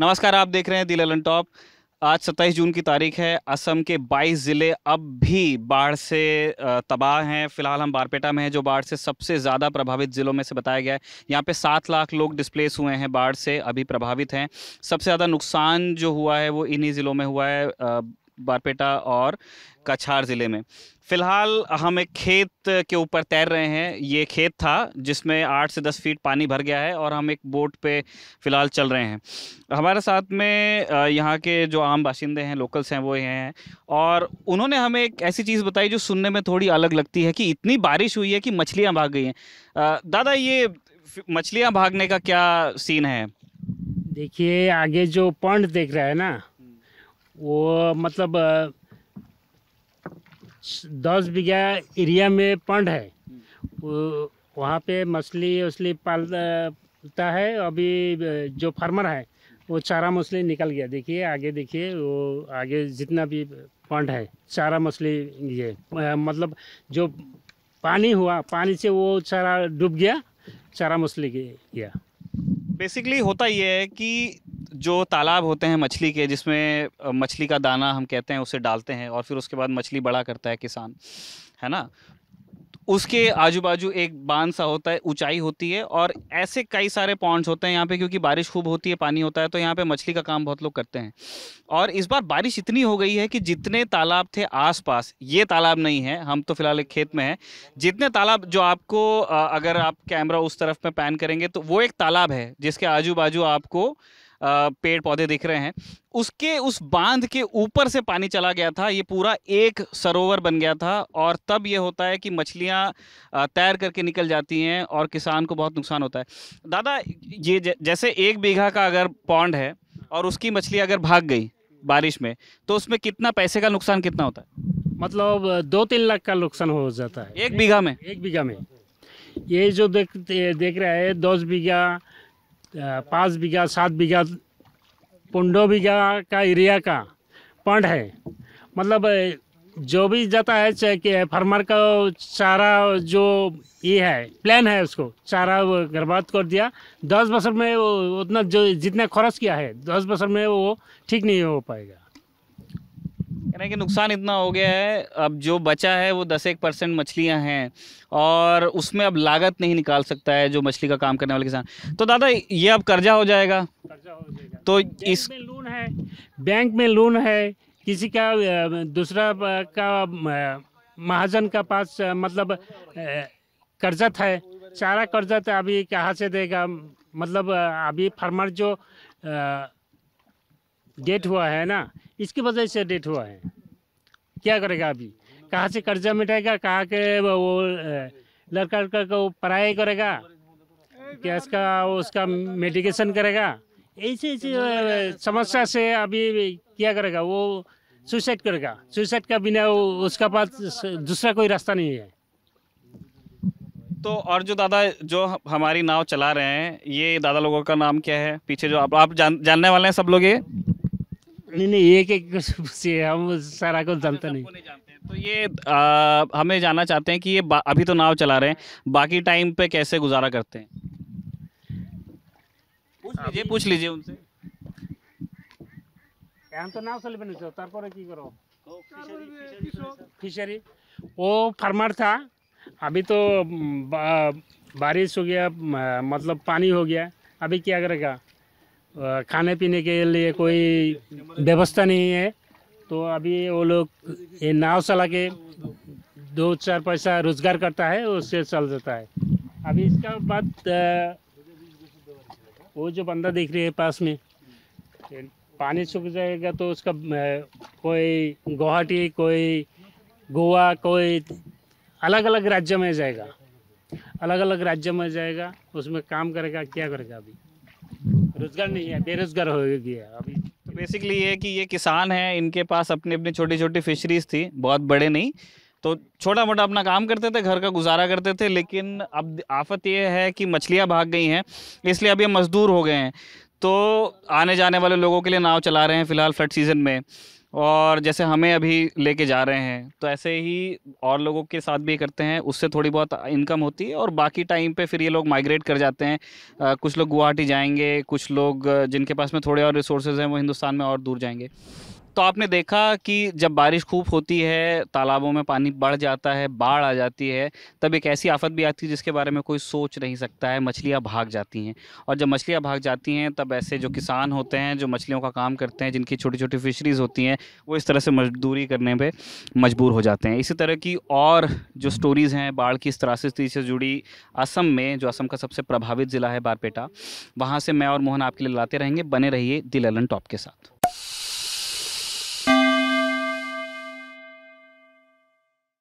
नमस्कार आप देख रहे हैं दिल एलन टॉप आज 27 जून की तारीख है असम के 22 ज़िले अब भी बाढ़ से तबाह हैं फिलहाल हम बारपेटा में हैं जो बाढ़ से सबसे ज़्यादा प्रभावित ज़िलों में से बताया गया है यहाँ पे सात लाख लोग डिस्प्लेस हुए हैं बाढ़ से अभी प्रभावित हैं सबसे ज़्यादा नुकसान जो हुआ है वो इन्हीं ज़िलों में हुआ है बारपेटा और कछार ज़िले में फ़िलहाल हम एक खेत के ऊपर तैर रहे हैं ये खेत था जिसमें आठ से दस फीट पानी भर गया है और हम एक बोट पे फ़िलहाल चल रहे हैं हमारे साथ में यहाँ के जो आम बाशिंदे हैं लोकल्स हैं वो हैं और उन्होंने हमें एक ऐसी चीज़ बताई जो सुनने में थोड़ी अलग लगती है कि इतनी बारिश हुई है कि मछलियाँ भाग गई हैं दादा ये मछलियाँ भागने का क्या सीन है देखिए आगे जो पंड देख रहा है ना वो मतलब दस बीघा एरिया में पंड है वहाँ पे मछली उछली पालता है अभी जो फार्मर है वो चारा मछली निकल गया देखिए आगे देखिए वो आगे जितना भी पंड है चारा मछली ये मतलब जो पानी हुआ पानी से वो चारा डूब गया चारा मछली गया बेसिकली होता ये है कि जो तालाब होते हैं मछली के जिसमें मछली का दाना हम कहते हैं उसे डालते हैं और फिर उसके बाद मछली बड़ा करता है किसान है ना उसके आजू बाजू एक बांध सा होता है ऊंचाई होती है और ऐसे कई सारे पॉइंट्स होते हैं यहाँ पे क्योंकि बारिश खूब होती है पानी होता है तो यहाँ पे मछली का काम बहुत लोग करते हैं और इस बार बारिश इतनी हो गई है कि जितने तालाब थे आसपास ये तालाब नहीं है हम तो फिलहाल एक खेत में हैं जितने तालाब जो आपको अगर आप कैमरा उस तरफ में पैन करेंगे तो वो एक तालाब है जिसके आजू बाजू आपको पेड़ पौधे दिख रहे हैं उसके उस बांध के ऊपर से पानी चला गया था ये पूरा एक सरोवर बन गया था और तब ये होता है कि मछलियाँ तैर करके निकल जाती हैं और किसान को बहुत नुकसान होता है दादा ये जैसे एक बीघा का अगर पौंड है और उसकी मछली अगर भाग गई बारिश में तो उसमें कितना पैसे का नुकसान कितना होता है मतलब दो तीन लाख का नुकसान हो जाता है एक बीघा में एक बीघा में ये जो देख देख रहा है दस बीघा पाँच बीघा सात बीघा पंद्रह बीघा का एरिया का पंड है मतलब जो भी जाता है कि फार्मर का चारा जो ये है प्लान है उसको चारा बर्बाद कर दिया दस बसर में वो उतना जो जितना खर्च किया है दस बसर में वो ठीक नहीं हो पाएगा कहना कि नुकसान इतना हो गया है अब जो बचा है वो दस एक परसेंट मछलियाँ हैं और उसमें अब लागत नहीं निकाल सकता है जो मछली का काम करने वाले किसान तो दादा ये अब कर्जा हो जाएगा कर्जा हो जाएगा तो इस लोन है बैंक में लोन है किसी का दूसरा का महाजन का पास मतलब कर्जा है सारा कर्जा था अभी कहाँ से देगा मतलब अभी फार्मर जो डेट हुआ है ना इसकी वजह से डेट हुआ है क्या करेगा अभी कहाँ से कर्जा मिटाएगा कहाँ के वो लड़का लड़का को पढ़ाई करेगा क्या इसका उसका मेडिकेशन करेगा ऐसे ऐसे समस्या से अभी क्या करेगा वो सुसाइड करेगा सुसाइड का बिना उसका पास दूसरा कोई रास्ता नहीं है तो और जो दादा जो हमारी नाव चला रहे हैं ये दादा लोगों का नाम क्या है पीछे जो आप आप जान जानने वाले हैं सब लोग ये नहीं नहीं एक एक से हम सारा कुछ अच्छा, जानते नहीं तो ये आ, हमें जानना चाहते हैं कि ये अभी तो नाव चला रहे हैं बाकी टाइम पे कैसे गुजारा करते हैं पूछ लीजिए पूछ लीजिए उनसे हम तो नाव चले बने তারপরে কি করো फिशरी वो फार्मर था अभी तो बारिश हो गया मतलब पानी हो गया अभी क्या करेगा खाने पीने के लिए कोई व्यवस्था नहीं है तो अभी वो लोग ये नाव चला के दो चार पैसा रोजगार करता है उससे चल जाता है अभी इसका बाद वो जो बंदा देख रही है पास में पानी सूख जाएगा तो उसका कोई गुवाहाटी कोई गोवा कोई अलग अलग राज्य में जाएगा अलग अलग राज्य में जाएगा उसमें काम करेगा क्या करेगा अभी रोजगार नहीं है बेरोजगार हो गया अभी तो बेसिकली ये कि ये किसान हैं इनके पास अपनी अपनी छोटी छोटी फिशरीज थी बहुत बड़े नहीं तो छोटा मोटा अपना काम करते थे घर का गुजारा करते थे लेकिन अब आफत ये है कि मछलियाँ भाग गई हैं इसलिए अब ये मजदूर हो गए हैं तो आने जाने वाले लोगों के लिए नाव चला रहे हैं फिलहाल फ्लड सीज़न में और जैसे हमें अभी लेके जा रहे हैं तो ऐसे ही और लोगों के साथ भी करते हैं उससे थोड़ी बहुत इनकम होती है और बाकी टाइम पे फिर ये लोग माइग्रेट कर जाते हैं आ, कुछ लोग गुवाहाटी जाएंगे कुछ लोग जिनके पास में थोड़े और रिसोर्सेज हैं वो हिंदुस्तान में और दूर जाएंगे तो आपने देखा कि जब बारिश खूब होती है तालाबों में पानी बढ़ जाता है बाढ़ आ जाती है तब एक ऐसी आफत भी आती है जिसके बारे में कोई सोच नहीं सकता है मछलियाँ भाग जाती हैं और जब मछलियाँ भाग जाती हैं तब ऐसे जो किसान होते हैं जो मछलियों का काम करते हैं जिनकी छोटी छोटी फिशरीज़ होती हैं वो इस तरह से मजदूरी करने पर मजबूर हो जाते हैं इसी तरह की और जो स्टोरीज़ हैं बाढ़ की इस त्रासदी से जुड़ी असम में जो असम का सबसे प्रभावित ज़िला है बारपेटा वहाँ से मैं और मोहन आपके लिए लाते रहेंगे बने रहिए दिल एलन टॉप के साथ